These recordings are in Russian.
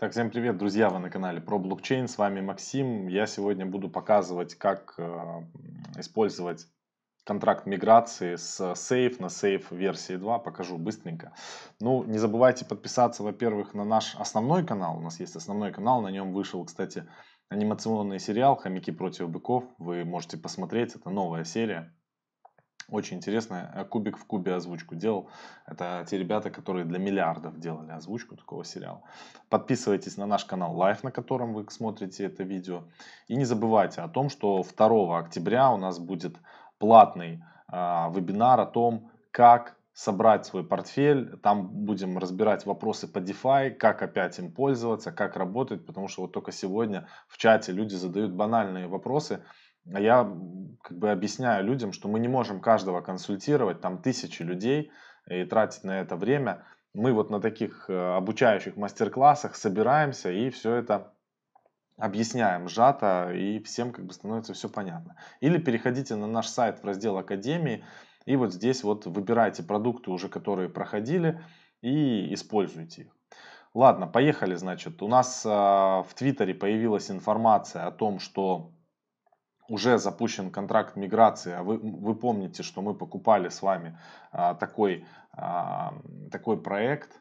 Так, всем привет, друзья, вы на канале про блокчейн, с вами Максим. Я сегодня буду показывать, как э, использовать контракт миграции с сейф на сейф версии 2, покажу быстренько. Ну, не забывайте подписаться, во-первых, на наш основной канал, у нас есть основной канал, на нем вышел, кстати, анимационный сериал «Хомяки против быков», вы можете посмотреть, это новая серия, очень интересно. Э, Кубик в кубе озвучку делал. Это те ребята, которые для миллиардов делали озвучку такого сериала. Подписывайтесь на наш канал Live, на котором вы смотрите это видео. И не забывайте о том, что 2 октября у нас будет платный э, вебинар о том, как собрать свой портфель. Там будем разбирать вопросы по DeFi, как опять им пользоваться, как работать, потому что вот только сегодня в чате люди задают банальные вопросы, я как бы объясняю людям, что мы не можем каждого консультировать, там тысячи людей и тратить на это время. Мы вот на таких э, обучающих мастер-классах собираемся и все это объясняем сжато, и всем как бы становится все понятно. Или переходите на наш сайт в раздел Академии, и вот здесь вот выбирайте продукты уже, которые проходили, и используйте их. Ладно, поехали, значит. У нас э, в Твиттере появилась информация о том, что уже запущен контракт миграции, а вы, вы помните, что мы покупали с вами а, такой, а, такой проект,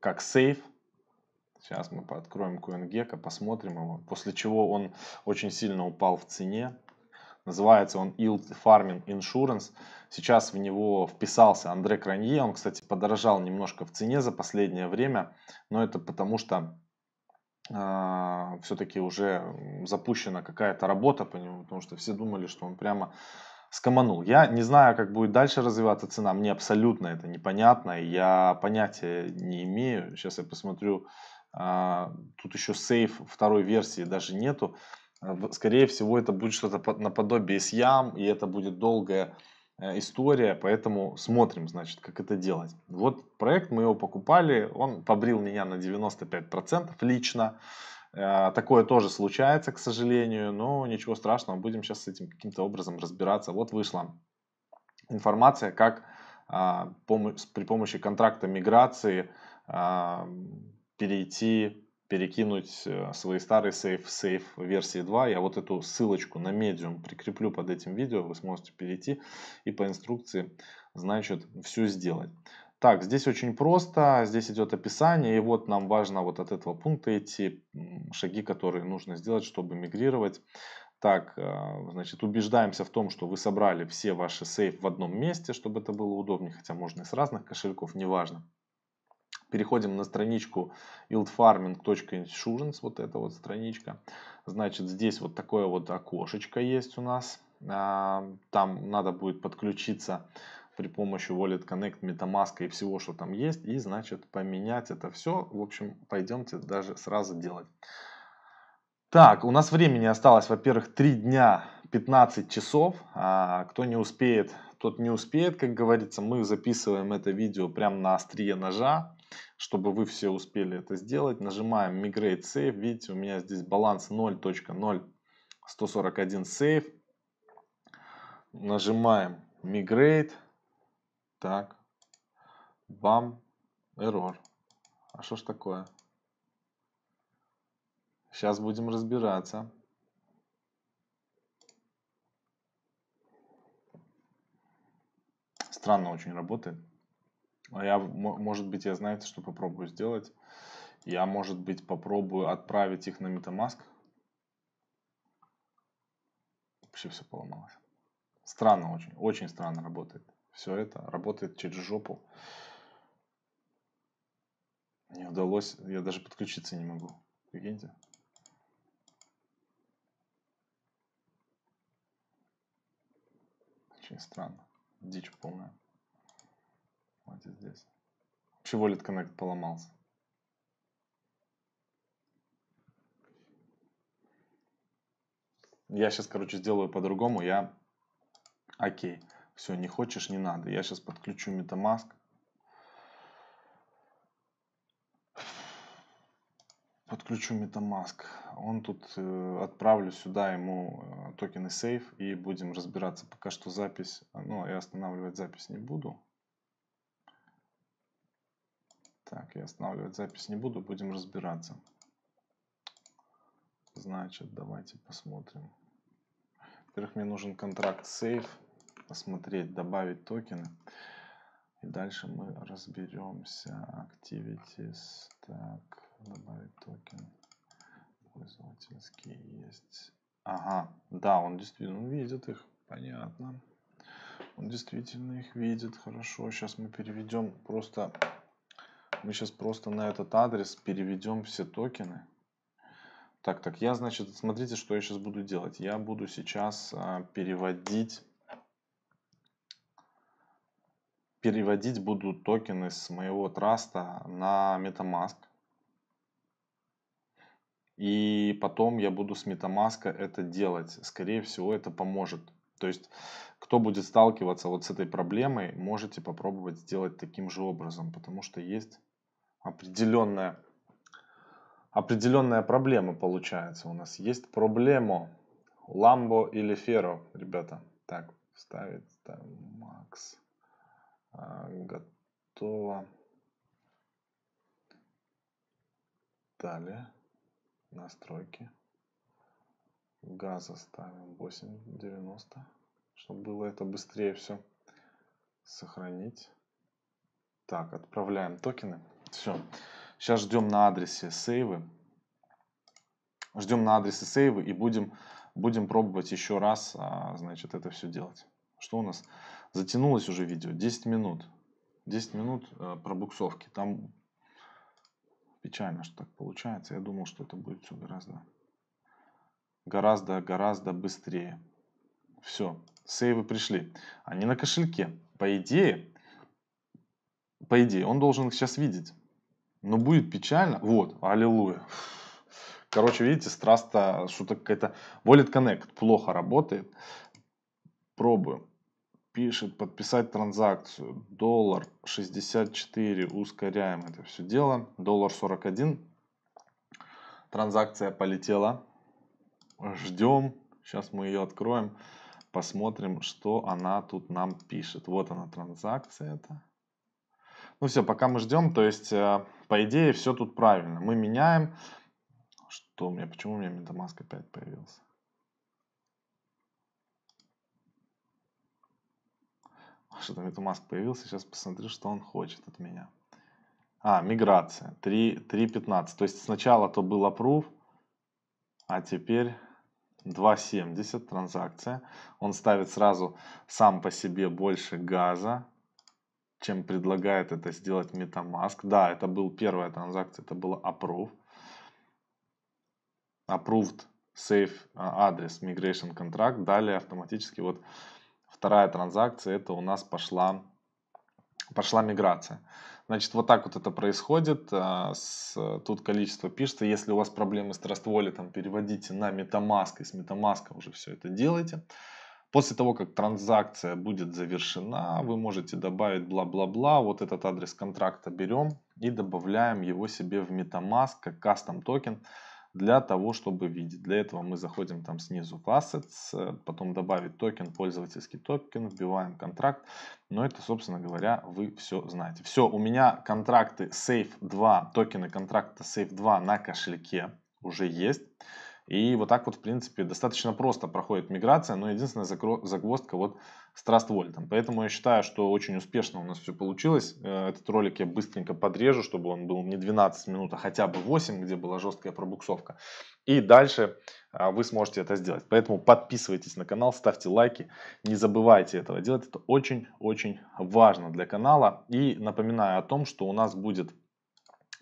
как Safe. Сейчас мы откроем CoinGecko, посмотрим его. После чего он очень сильно упал в цене. Называется он Yield Farming Insurance. Сейчас в него вписался Андре Кранье. Он, кстати, подорожал немножко в цене за последнее время. Но это потому что а, все-таки уже запущена какая-то работа по нему, потому что все думали, что он прямо скоманул. Я не знаю, как будет дальше развиваться цена, мне абсолютно это непонятно, я понятия не имею. Сейчас я посмотрю, а, тут еще сейф второй версии даже нету. Скорее всего, это будет что-то наподобие ям, и это будет долгая э, история, поэтому смотрим, значит, как это делать. Вот проект, мы его покупали, он побрил меня на 95% лично, а, такое тоже случается, к сожалению, но ничего страшного, будем сейчас с этим каким-то образом разбираться. Вот вышла информация, как а, при помощи контракта миграции а, перейти, перекинуть э, свои старые сейф в сейф версии 2. Я вот эту ссылочку на Medium прикреплю под этим видео, вы сможете перейти и по инструкции, значит, все сделать. Так, здесь очень просто, здесь идет описание, и вот нам важно вот от этого пункта идти, шаги, которые нужно сделать, чтобы мигрировать. Так, а, значит, убеждаемся в том, что вы собрали все ваши сейф в одном месте, чтобы это было удобнее, хотя можно и с разных кошельков, неважно. Переходим на страничку yieldfarming.insurance, вот эта вот страничка. Значит, здесь вот такое вот окошечко есть у нас. А, там надо будет подключиться при помощи Wallet Connect, MetaMask и всего, что там есть. И значит поменять это все. В общем, пойдемте даже сразу делать. Так, у нас времени осталось, во-первых, 3 дня 15 часов. А, кто не успеет, тот не успеет, как говорится. Мы записываем это видео прямо на острие ножа, чтобы вы все успели это сделать. Нажимаем Migrate Save. Видите, у меня здесь баланс 0.0141 Save. Нажимаем Migrate. Так. Бам. Эррор. А что ж такое? Сейчас будем разбираться. Странно очень работает. А я, может быть, я знаете, что попробую сделать? Я, может быть, попробую отправить их на MetaMask. Вообще все поломалось. Странно очень, очень странно работает. Все это работает через жопу. Не удалось, я даже подключиться не могу. Прикиньте. Очень странно. Дичь полная. Вот и здесь. Вообще Wallet Connect поломался. Я сейчас, короче, сделаю по-другому. Я... Окей. Okay. Все, не хочешь, не надо. Я сейчас подключу MetaMask. Подключу MetaMask. Он тут э, отправлю сюда ему э, токены Safe и будем разбираться. Пока что запись, ну, я останавливать запись не буду. Так, я останавливать запись не буду, будем разбираться. Значит, давайте посмотрим. Во-первых, мне нужен контракт Safe посмотреть, добавить токены. И дальше мы разберемся. Activities. Так, добавить токен. Пользовательские есть. Ага, да, он действительно видит их. Понятно. Он действительно их видит. Хорошо, сейчас мы переведем просто... Мы сейчас просто на этот адрес переведем все токены. Так, так, я, значит, смотрите, что я сейчас буду делать. Я буду сейчас а, переводить переводить буду токены с моего траста на MetaMask. И потом я буду с MetaMask это делать. Скорее всего, это поможет. То есть, кто будет сталкиваться вот с этой проблемой, можете попробовать сделать таким же образом, потому что есть определенная, определенная проблема получается у нас. Есть проблема Ламбо или Феро, ребята. Так, вставить, ставим Макс. А, готово. Далее настройки. Газа ставим 8,90, чтобы было это быстрее все. Сохранить. Так, отправляем токены. Все. Сейчас ждем на адресе сейвы. Ждем на адресе сейвы и будем, будем пробовать еще раз, а, значит, это все делать. Что у нас? Затянулось уже видео. 10 минут. 10 минут э, пробуксовки. Там печально, что так получается. Я думал, что это будет все гораздо, гораздо, гораздо быстрее. Все, сейвы пришли. Они на кошельке. По идее, по идее, он должен их сейчас видеть. Но будет печально. Вот, аллилуйя. Короче, видите, страста что-то какая-то... Wallet Connect плохо работает. Пробуем пишет подписать транзакцию. Доллар 64, ускоряем это все дело. Доллар 41. Транзакция полетела. Ждем. Сейчас мы ее откроем. Посмотрим, что она тут нам пишет. Вот она транзакция это. Ну все, пока мы ждем, то есть, э, по идее, все тут правильно. Мы меняем. Что у меня, почему у меня MetaMask опять появился? что там MetaMask появился, сейчас посмотрю, что он хочет от меня. А, миграция, 3.15, то есть сначала то был approve, а теперь 2.70 транзакция. Он ставит сразу сам по себе больше газа, чем предлагает это сделать MetaMask. Да, это был первая транзакция, это было approve. Approved Safe а, адрес Migration Contract. Далее автоматически вот Вторая транзакция это у нас пошла, пошла миграция. Значит, вот так вот это происходит. Э, тут количество пишется. Если у вас проблемы с Trust Wallet, переводите на MetaMask, и с MetaMask уже все это делайте. После того, как транзакция будет завершена, вы можете добавить бла-бла-бла. Вот этот адрес контракта берем и добавляем его себе в MetaMask как кастом -токен для того, чтобы видеть. Для этого мы заходим там снизу в Assets, э, потом добавить токен, пользовательский токен, вбиваем контракт. Но это, собственно говоря, вы все знаете. Все, у меня контракты Safe 2, токены контракта Safe 2 на кошельке уже есть. И вот так вот, в принципе, достаточно просто проходит миграция, но единственная загвоздка вот с TrustWallet. Поэтому я считаю, что очень успешно у нас все получилось. Э, этот ролик я быстренько подрежу, чтобы он был не 12 минут, а хотя бы 8, где была жесткая пробуксовка. И дальше а, вы сможете это сделать. Поэтому подписывайтесь на канал, ставьте лайки, не забывайте этого делать. Это очень-очень важно для канала. И напоминаю о том, что у нас будет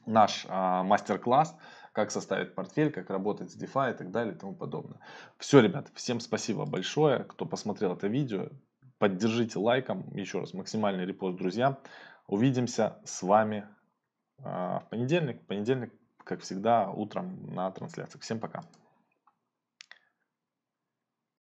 наш а, мастер-класс – как составить портфель, как работать с DeFi и так далее и тому подобное. Все, ребят, всем спасибо большое, кто посмотрел это видео. Поддержите лайком, еще раз, максимальный репост, друзья. Увидимся с вами а, в понедельник. Понедельник, как всегда, утром на трансляции. Всем пока.